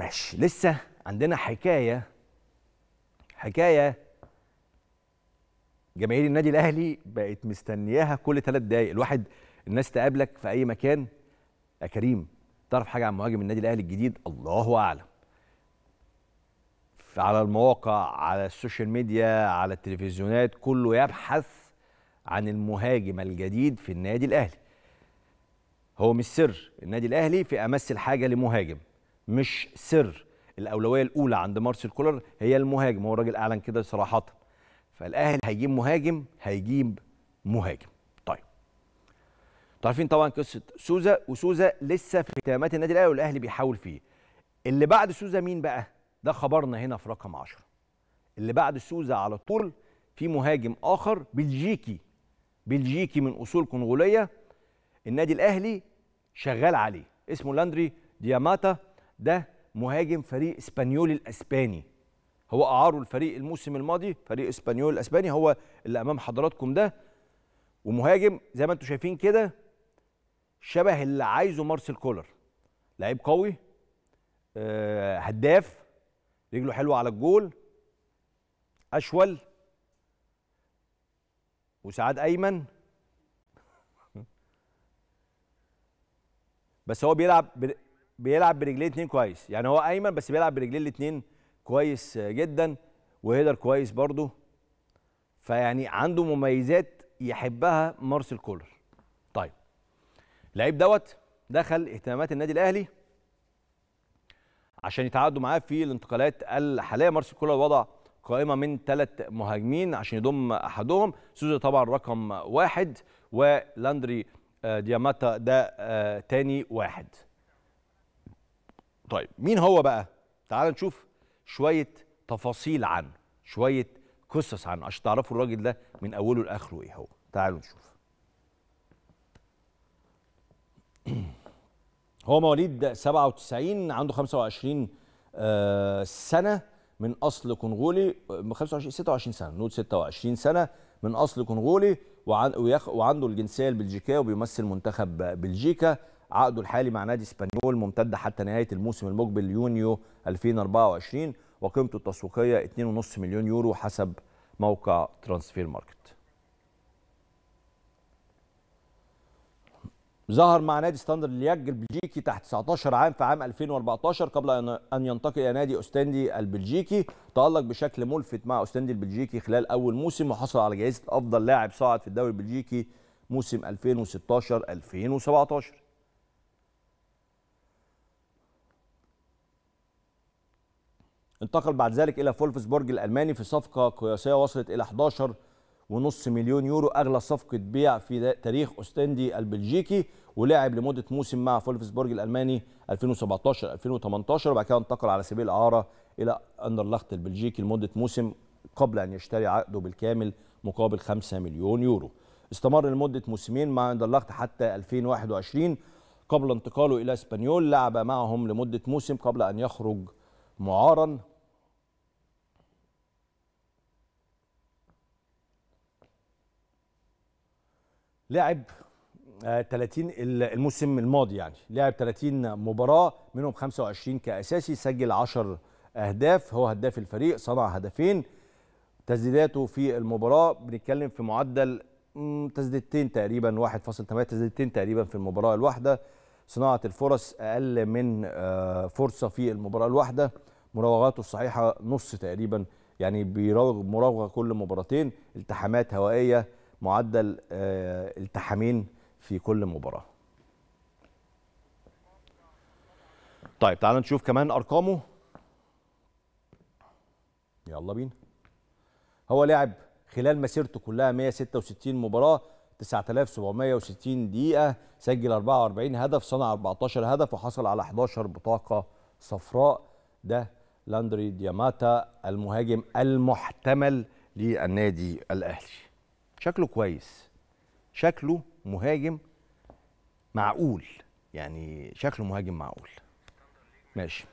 ماشي لسه عندنا حكايه حكايه جماهير النادي الاهلي بقت مستنياها كل ثلاث دقايق الواحد الناس تقابلك في اي مكان يا كريم تعرف حاجه عن مهاجم النادي الاهلي الجديد الله اعلم على المواقع على السوشيال ميديا على التلفزيونات كله يبحث عن المهاجم الجديد في النادي الاهلي هو مش سر النادي الاهلي في امس الحاجه لمهاجم مش سر الاولويه الاولى عند مارسيل كولر هي المهاجم هو الراجل اعلن كده صراحه فالاهلي هيجيب مهاجم هيجيب مهاجم طيب انتوا عارفين طبعا قصه سوزا وسوزا لسه في اهتمامات النادي الاهلي والاهلي بيحاول فيه اللي بعد سوزا مين بقى ده خبرنا هنا في رقم 10 اللي بعد سوزا على طول في مهاجم اخر بلجيكي بلجيكي من اصول كونغوليه النادي الاهلي شغال عليه اسمه لاندري دياماتا ده مهاجم فريق اسبانيول الاسباني هو اعاره الفريق الموسم الماضي فريق اسبانيول الاسباني هو اللي امام حضراتكم ده ومهاجم زي ما انتم شايفين كده شبه اللي عايزه مارسيل كولر لعيب قوي آه هداف رجله حلوه على الجول اشول وسعاد ايمن بس هو بيلعب بيلعب برجليه الاثنين كويس يعني هو ايمن بس بيلعب برجليه الاثنين كويس جدا وهيدر كويس برضه فيعني عنده مميزات يحبها مارسيل كولر طيب اللعيب دوت دخل اهتمامات النادي الاهلي عشان يتعاقدوا معاه في الانتقالات الحاليه مارسيل كولر وضع قائمه من ثلاث مهاجمين عشان يضم احدهم سوزا طبعا رقم واحد ولاندري آه، دياماتا ده آه، تاني واحد طيب مين هو بقى تعال نشوف شويه تفاصيل عنه شويه قصص عنه عشان تعرفوا الراجل ده من اوله لاخره ايه هو تعالوا نشوف هو مواليد 97 عنده 25 آه، سنه من اصل كونغولي 25 آه، 26 سنه نقول 26 سنه من اصل كونغولي وعنده الجنسيه البلجيكيه وبيمثل منتخب بلجيكا عقده الحالي مع نادي اسبانيول ممتد حتى نهايه الموسم المقبل يونيو 2024 وقيمته التسويقيه 2.5 مليون يورو حسب موقع ترانسفير ماركت. ظهر مع نادي ستاندر ليج البلجيكي تحت 19 عام في عام 2014 قبل ان ينتقل الى نادي اوستندي البلجيكي تالق بشكل ملفت مع اوستندي البلجيكي خلال اول موسم وحصل على جائزه افضل لاعب صاعد في الدوري البلجيكي موسم 2016 2017 انتقل بعد ذلك إلى فولفسبورج الألماني في صفقة قياسية وصلت إلى 11 ونص مليون يورو أغلى صفقة بيع في تاريخ أوستندي البلجيكي ولعب لمدة موسم مع فولفسبورج الألماني 2017 2018 وبعد كده انتقل على سبيل الإعارة إلى أندرلخت البلجيكي لمدة موسم قبل أن يشتري عقده بالكامل مقابل 5 مليون يورو استمر لمدة موسمين مع أندرلخت حتى 2021 قبل انتقاله إلى اسبانيول لعب معهم لمدة موسم قبل أن يخرج معارا لعب 30 آه، الموسم الماضي يعني لعب 30 مباراه منهم 25 كاساسي سجل 10 اهداف هو هداف الفريق صنع هدفين تسديداته في المباراه بنتكلم في معدل تسديدتين تقريبا 1.8 تسديدتين تقريبا في المباراه الواحده صناعه الفرص اقل من آه، فرصه في المباراه الواحده مراوغاته الصحيحه نص تقريبا يعني بيراوغ مراوغه كل مباراتين التحامات هوائيه معدل آه، التحامين في كل مباراه طيب تعالوا نشوف كمان ارقامه يلا بينا هو لعب خلال مسيرته كلها 166 مباراه 9760 دقيقه سجل 44 هدف صنع 14 هدف وحصل على 11 بطاقه صفراء ده لاندري دياماتا المهاجم المحتمل للنادي الاهلي شكله كويس شكله مهاجم معقول يعني شكله مهاجم معقول ماشي